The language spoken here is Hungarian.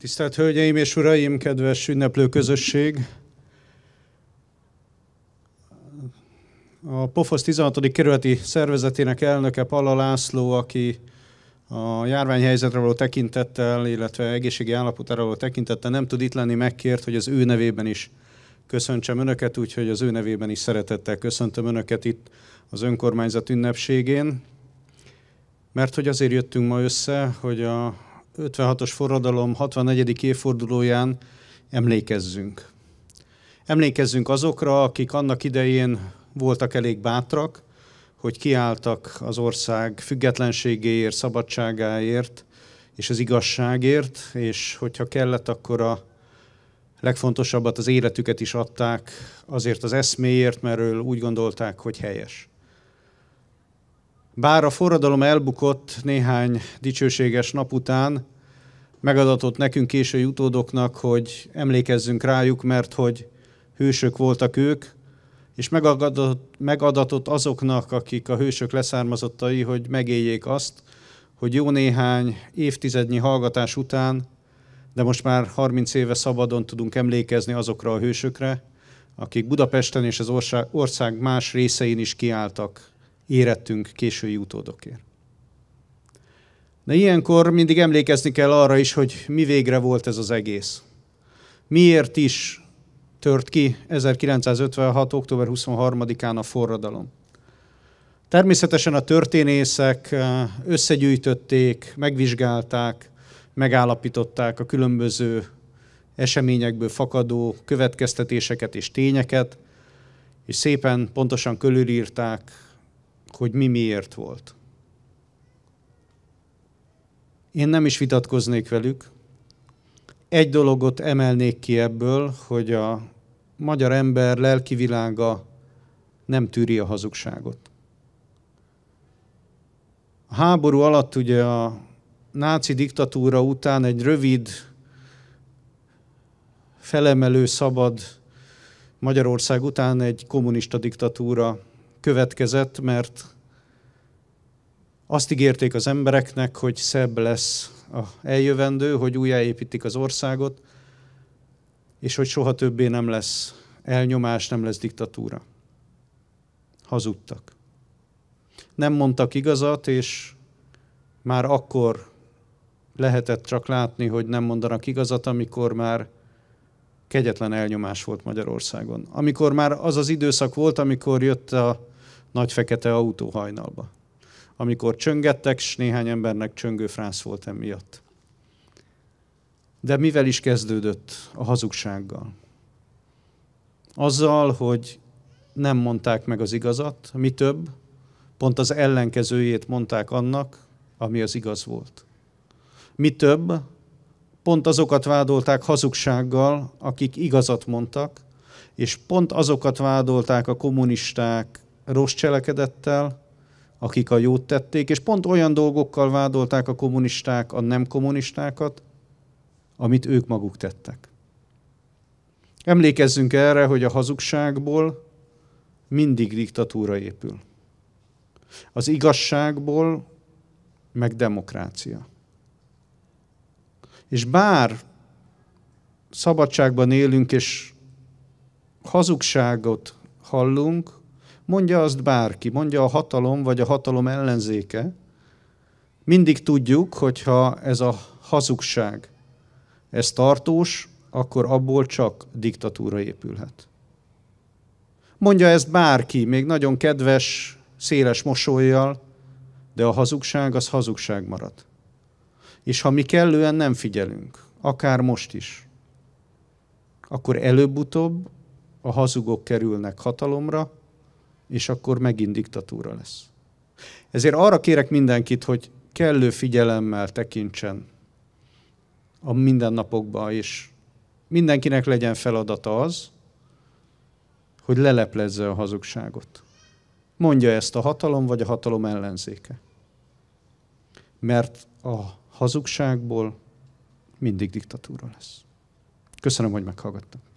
Tisztelt Hölgyeim és Uraim, kedves ünneplő közösség! A POFOSZ 16. kerületi szervezetének elnöke Palla László, aki a járványhelyzetre való tekintettel, illetve egészségi állapotára való tekintettel nem tud itt lenni, megkért, hogy az ő nevében is köszöntsem Önöket, úgyhogy az ő nevében is szeretettel köszöntöm Önöket itt az önkormányzat ünnepségén. Mert hogy azért jöttünk ma össze, hogy a 56-os forradalom 64. évfordulóján emlékezzünk. Emlékezzünk azokra, akik annak idején voltak elég bátrak, hogy kiálltak az ország függetlenségéért, szabadságáért és az igazságért, és hogyha kellett, akkor a legfontosabbat, az életüket is adták azért az eszméért, mert úgy gondolták, hogy helyes. Bár a forradalom elbukott néhány dicsőséges nap után, megadatott nekünk késői utódoknak, hogy emlékezzünk rájuk, mert hogy hősök voltak ők, és megadatott, megadatott azoknak, akik a hősök leszármazottai, hogy megéljék azt, hogy jó néhány évtizednyi hallgatás után, de most már 30 éve szabadon tudunk emlékezni azokra a hősökre, akik Budapesten és az ország, más részein is kiálltak érettünk késői utódokért. De ilyenkor mindig emlékezni kell arra is, hogy mi végre volt ez az egész. Miért is tört ki 1956. október 23-án a forradalom? Természetesen a történészek eh, összegyűjtötték, megvizsgálták, megállapították a különböző eseményekből fakadó következtetéseket és tényeket, és szépen pontosan körülírták hogy mi miért volt. Én nem is vitatkoznék velük. Egy dologot emelnék ki ebből, hogy a magyar ember lelki világa nem tűri a hazugságot. A háború alatt ugye a náci diktatúra után egy rövid, felemelő, szabad Magyarország után egy kommunista diktatúra következett, mert azt ígérték az embereknek, hogy szebb lesz a eljövendő, hogy újjáépítik az országot, és hogy soha többé nem lesz elnyomás, nem lesz diktatúra. Hazudtak. Nem mondtak igazat, és már akkor lehetett csak látni, hogy nem mondanak igazat, amikor már kegyetlen elnyomás volt Magyarországon. Amikor már az az időszak volt, amikor jött a nagy fekete autó hajnalba. Amikor csöngettek, és néhány embernek csöngő frász volt emiatt. De mivel is kezdődött a hazugsággal? Azzal, hogy nem mondták meg az igazat, mi több, pont az ellenkezőjét mondták annak, ami az igaz volt. Mi több, pont azokat vádolták hazugsággal, akik igazat mondtak, és pont azokat vádolták a kommunisták, rossz cselekedettel, akik a jót tették, és pont olyan dolgokkal vádolták a kommunisták a nem kommunistákat, amit ők maguk tettek. Emlékezzünk erre, hogy a hazugságból mindig diktatúra épül. Az igazságból meg demokrácia. És bár szabadságban élünk, és hazugságot hallunk, Mondja azt bárki, mondja a hatalom vagy a hatalom ellenzéke. Mindig tudjuk, hogyha ez a hazugság, ez tartós, akkor abból csak diktatúra épülhet. Mondja ezt bárki, még nagyon kedves, széles mosolyjal, de a hazugság az hazugság marad. És ha mi kellően nem figyelünk, akár most is, akkor előbb-utóbb a hazugok kerülnek hatalomra, és akkor megint diktatúra lesz. Ezért arra kérek mindenkit, hogy kellő figyelemmel tekintsen a mindennapokba, és mindenkinek legyen feladata az, hogy leleplezze a hazugságot. Mondja ezt a hatalom vagy a hatalom ellenzéke. Mert a hazugságból mindig diktatúra lesz. Köszönöm, hogy meghallgattak.